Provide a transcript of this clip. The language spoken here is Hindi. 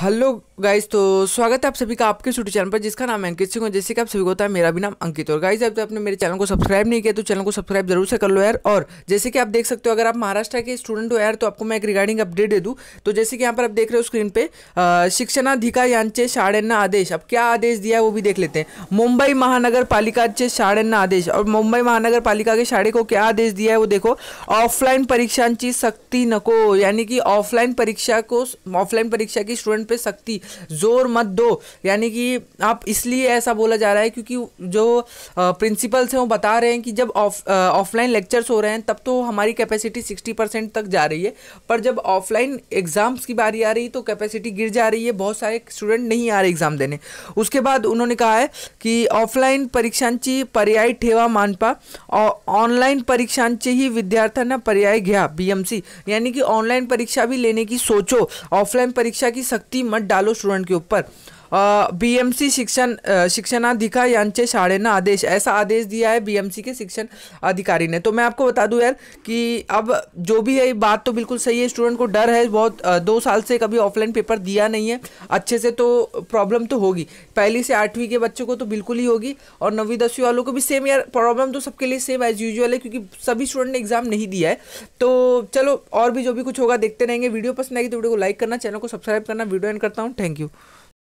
हेलो गाइज तो स्वागत है आप सभी का आपके छोटे चैनल पर जिसका नाम है अंकित सिंह और जैसे कि आप सभी को होता है मेरा भी नाम अंकित और गाइज अब तो आपने मेरे चैनल को सब्सक्राइब नहीं किया तो चैनल को सब्सक्राइब जरूर से कर लो यार और जैसे कि आप देख सकते हो अगर आप महाराष्ट्र के स्टूडेंट हो यार तो आपको मैं एक रिगार्डिंग अपडेट दे दूँ तो जैसे कि यहाँ पर आप देख रहे हो स्क्रीन पर शिक्षणाधिकार यांचे शाळेंना आदेश अब क्या आदेश दिया है वो भी देख लेते हैं मुंबई महानगर चे शाळेंना आदेश और मुंबई महानगर पालिका के शाड़े को क्या आदेश दिया है वो देखो ऑफलाइन की सख्ती नको यानी कि ऑफलाइन परीक्षा को ऑफलाइन परीक्षा की स्टूडेंट पे सख्ती जोर मत दो यानी कि आप इसलिए ऐसा बोला जा रहा है क्योंकि जो प्रिंसिपल्स हैं वो बता रहे हैं कि जब ऑफलाइन लेक्चर्स हो रहे हैं तब तो हमारी कैपेसिटी सिक्सटी परसेंट तक जा रही है पर जब ऑफलाइन एग्ज़ाम्स की बारी आ रही है तो कैपेसिटी गिर जा रही है बहुत सारे स्टूडेंट नहीं आ रहे एग्ज़ाम देने उसके बाद उन्होंने कहा है कि ऑफलाइन परीक्षांची पर्याय ठेवा मानपा ऑनलाईन परीक्षांचीही विद्यार्थ्यांना पर्याय गया बी यानी कि ऑनलाइन परीक्षा भी लेने की सोचो ऑफलाइन परीक्षा की शक्ति मत डालो स्टूडेंट के ऊपर बी एम सी शिक्षण शिक्षणाधिकार यांचे ना आदेश ऐसा आदेश दिया है बीएमसी के शिक्षण अधिकारी ने तो मैं आपको बता दूं यार कि अब जो भी है बात तो बिल्कुल सही है स्टूडेंट को डर है बहुत दो साल से कभी ऑफलाइन पेपर दिया नहीं है अच्छे से तो प्रॉब्लम तो होगी पहली से आठवीं के बच्चों को तो बिल्कुल ही होगी और नवीं दसवीं वालों को भी सेम यार प्रॉब्लम तो सबके लिए सेम एज यूजल है क्योंकि सभी स्टूडेंट ने एग्ज़ाम नहीं दिया है तो चलो और भी जो भी कुछ होगा देखते रहेंगे वीडियो पसंद आएगी तो वीडियो को लाइक करना चैनल को सब्सक्राइब करना वीडियो एंड करता हूँ थैंक यू